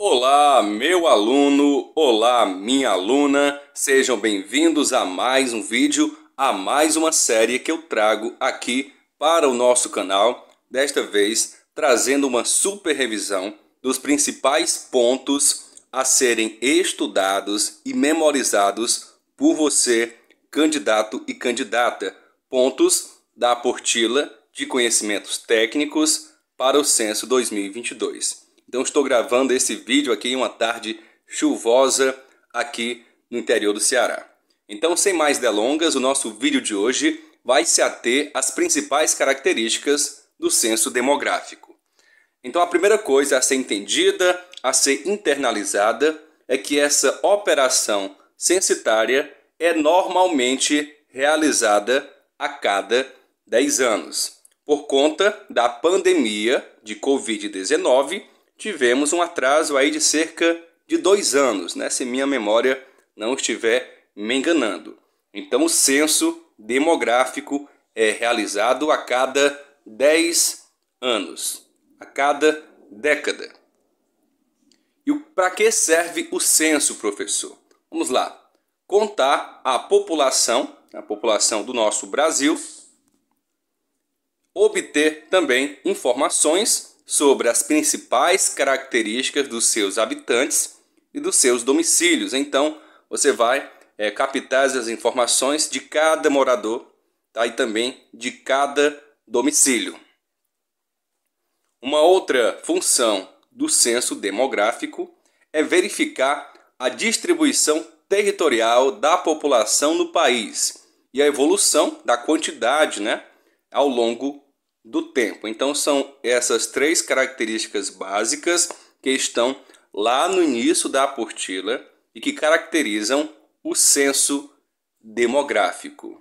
Olá, meu aluno, olá, minha aluna, sejam bem-vindos a mais um vídeo, a mais uma série que eu trago aqui para o nosso canal, desta vez trazendo uma super revisão dos principais pontos a serem estudados e memorizados por você, candidato e candidata, pontos da apostila de conhecimentos técnicos para o censo 2022. Então estou gravando esse vídeo aqui em uma tarde chuvosa aqui no interior do Ceará. Então, sem mais delongas, o nosso vídeo de hoje vai se ater às principais características do censo demográfico. Então, a primeira coisa a ser entendida, a ser internalizada, é que essa operação censitária é normalmente realizada a cada 10 anos, por conta da pandemia de Covid-19 tivemos um atraso aí de cerca de dois anos, né? se minha memória não estiver me enganando. Então, o censo demográfico é realizado a cada 10 anos, a cada década. E para que serve o censo, professor? Vamos lá. Contar a população, a população do nosso Brasil, obter também informações sobre as principais características dos seus habitantes e dos seus domicílios. Então, você vai é, captar as informações de cada morador tá? e também de cada domicílio. Uma outra função do censo demográfico é verificar a distribuição territorial da população no país e a evolução da quantidade né, ao longo do tempo. Então são essas três características básicas que estão lá no início da aportila e que caracterizam o censo demográfico.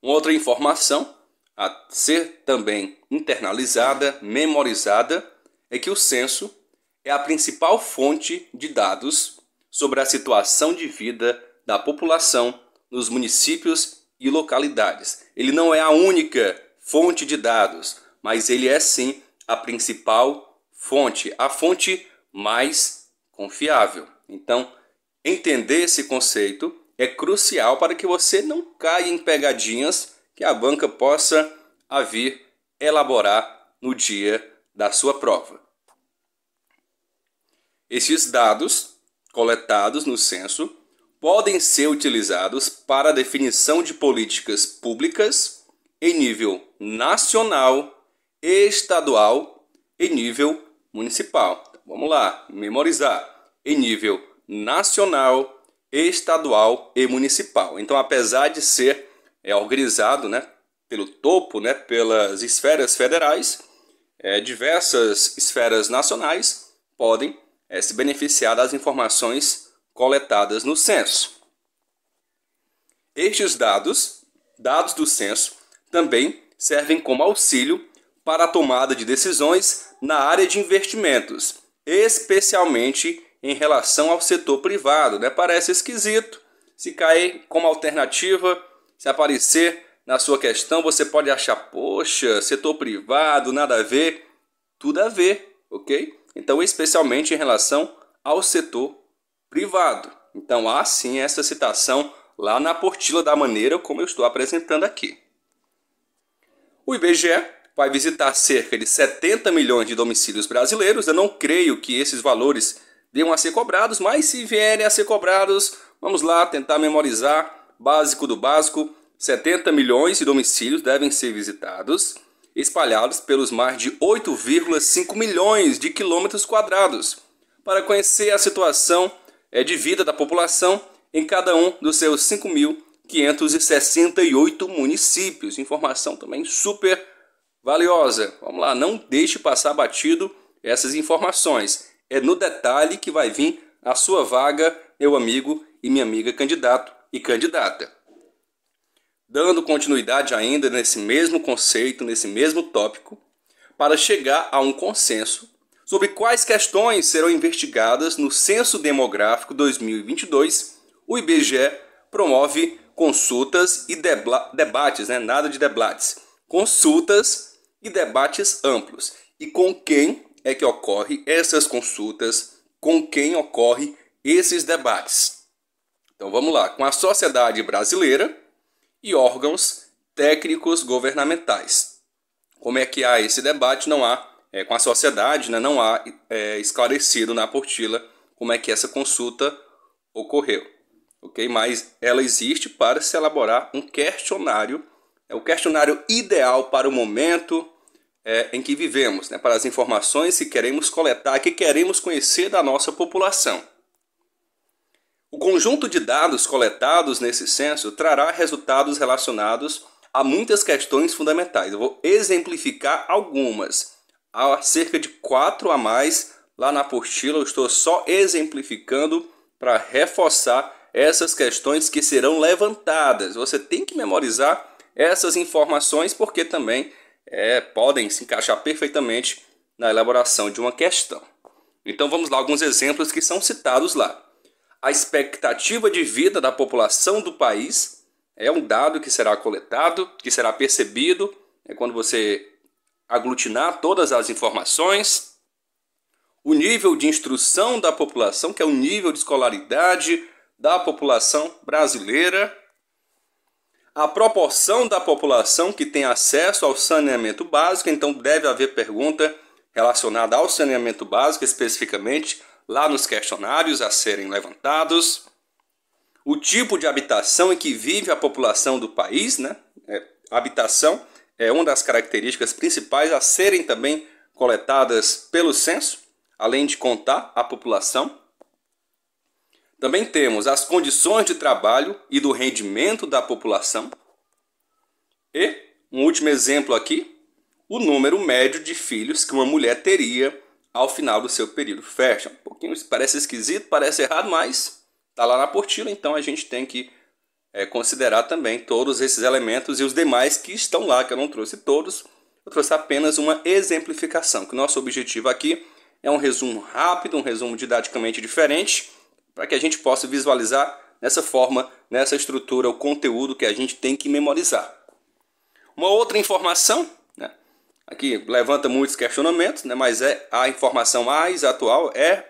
Uma outra informação a ser também internalizada, memorizada, é que o censo é a principal fonte de dados sobre a situação de vida da população nos municípios e localidades. Ele não é a única fonte de dados, mas ele é sim a principal fonte, a fonte mais confiável. Então, entender esse conceito é crucial para que você não caia em pegadinhas que a banca possa vir elaborar no dia da sua prova. Esses dados coletados no censo podem ser utilizados para a definição de políticas públicas em nível nacional, estadual e nível municipal. Vamos lá, memorizar. Em nível nacional, estadual e municipal. Então, apesar de ser é, organizado né, pelo topo, né, pelas esferas federais, é, diversas esferas nacionais podem é, se beneficiar das informações coletadas no censo. Estes dados, dados do censo, também servem como auxílio para a tomada de decisões na área de investimentos, especialmente em relação ao setor privado. Né? Parece esquisito. Se cair como alternativa, se aparecer na sua questão, você pode achar, poxa, setor privado, nada a ver. Tudo a ver, ok? Então, especialmente em relação ao setor privado. Então há sim essa citação lá na portila da maneira como eu estou apresentando aqui. O IBGE vai visitar cerca de 70 milhões de domicílios brasileiros. Eu não creio que esses valores devam a ser cobrados, mas se vierem a ser cobrados, vamos lá tentar memorizar básico do básico. 70 milhões de domicílios devem ser visitados, espalhados pelos mais de 8,5 milhões de quilômetros quadrados, para conhecer a situação é de vida da população em cada um dos seus 5.568 municípios. Informação também super valiosa. Vamos lá, não deixe passar batido essas informações. É no detalhe que vai vir a sua vaga, meu amigo e minha amiga candidato e candidata. Dando continuidade ainda nesse mesmo conceito, nesse mesmo tópico, para chegar a um consenso sobre quais questões serão investigadas no Censo Demográfico 2022, o IBGE promove consultas e debates, né? nada de debates, consultas e debates amplos. E com quem é que ocorre essas consultas, com quem ocorre esses debates? Então vamos lá, com a sociedade brasileira e órgãos técnicos governamentais. Como é que há esse debate? Não há é, com a sociedade, né, não há é, esclarecido na apostila como é que essa consulta ocorreu. ok? Mas ela existe para se elaborar um questionário, é o questionário ideal para o momento é, em que vivemos, né, para as informações que queremos coletar, que queremos conhecer da nossa população. O conjunto de dados coletados nesse censo trará resultados relacionados a muitas questões fundamentais. Eu vou exemplificar algumas há cerca de quatro a mais lá na apostila. Eu estou só exemplificando para reforçar essas questões que serão levantadas. Você tem que memorizar essas informações porque também é, podem se encaixar perfeitamente na elaboração de uma questão. Então vamos lá alguns exemplos que são citados lá. A expectativa de vida da população do país é um dado que será coletado, que será percebido é quando você aglutinar todas as informações, o nível de instrução da população, que é o nível de escolaridade da população brasileira, a proporção da população que tem acesso ao saneamento básico, então deve haver pergunta relacionada ao saneamento básico especificamente lá nos questionários a serem levantados, o tipo de habitação em que vive a população do país, né? É, habitação é uma das características principais a serem também coletadas pelo censo, além de contar a população. Também temos as condições de trabalho e do rendimento da população. E, um último exemplo aqui, o número médio de filhos que uma mulher teria ao final do seu período fértil. Um pouquinho parece esquisito, parece errado, mas está lá na portilha, então a gente tem que é, considerar também todos esses elementos e os demais que estão lá, que eu não trouxe todos, eu trouxe apenas uma exemplificação, que nosso objetivo aqui é um resumo rápido, um resumo didaticamente diferente, para que a gente possa visualizar nessa forma, nessa estrutura, o conteúdo que a gente tem que memorizar. Uma outra informação, né, aqui levanta muitos questionamentos, né, mas é a informação mais atual, é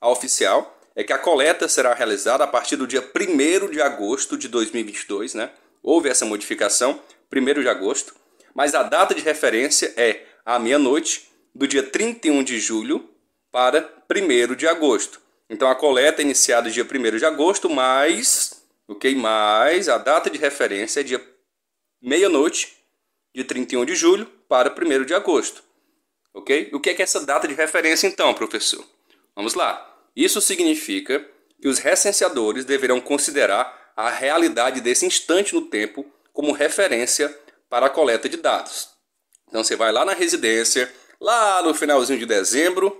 a oficial, é que a coleta será realizada a partir do dia 1 de agosto de 2022, né? Houve essa modificação, 1 de agosto, mas a data de referência é a meia-noite do dia 31 de julho para 1 de agosto. Então a coleta é iniciada dia 1 de agosto, mas, ok, mais a data de referência é dia meia-noite de 31 de julho para 1 de agosto. Ok? O que é, que é essa data de referência então, professor? Vamos lá. Isso significa que os recenseadores deverão considerar a realidade desse instante no tempo como referência para a coleta de dados. Então você vai lá na residência, lá no finalzinho de dezembro,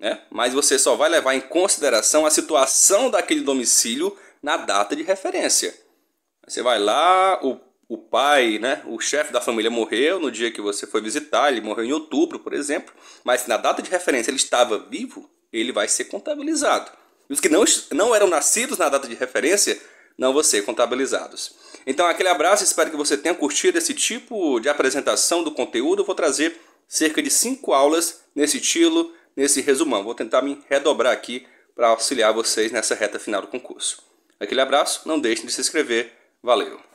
né? mas você só vai levar em consideração a situação daquele domicílio na data de referência. Você vai lá, o, o pai, né? o chefe da família morreu no dia que você foi visitar, ele morreu em outubro, por exemplo, mas na data de referência ele estava vivo, ele vai ser contabilizado. os que não, não eram nascidos na data de referência não vão ser contabilizados. Então, aquele abraço, espero que você tenha curtido esse tipo de apresentação do conteúdo. Eu vou trazer cerca de cinco aulas nesse estilo, nesse resumão. Vou tentar me redobrar aqui para auxiliar vocês nessa reta final do concurso. Aquele abraço, não deixem de se inscrever. Valeu!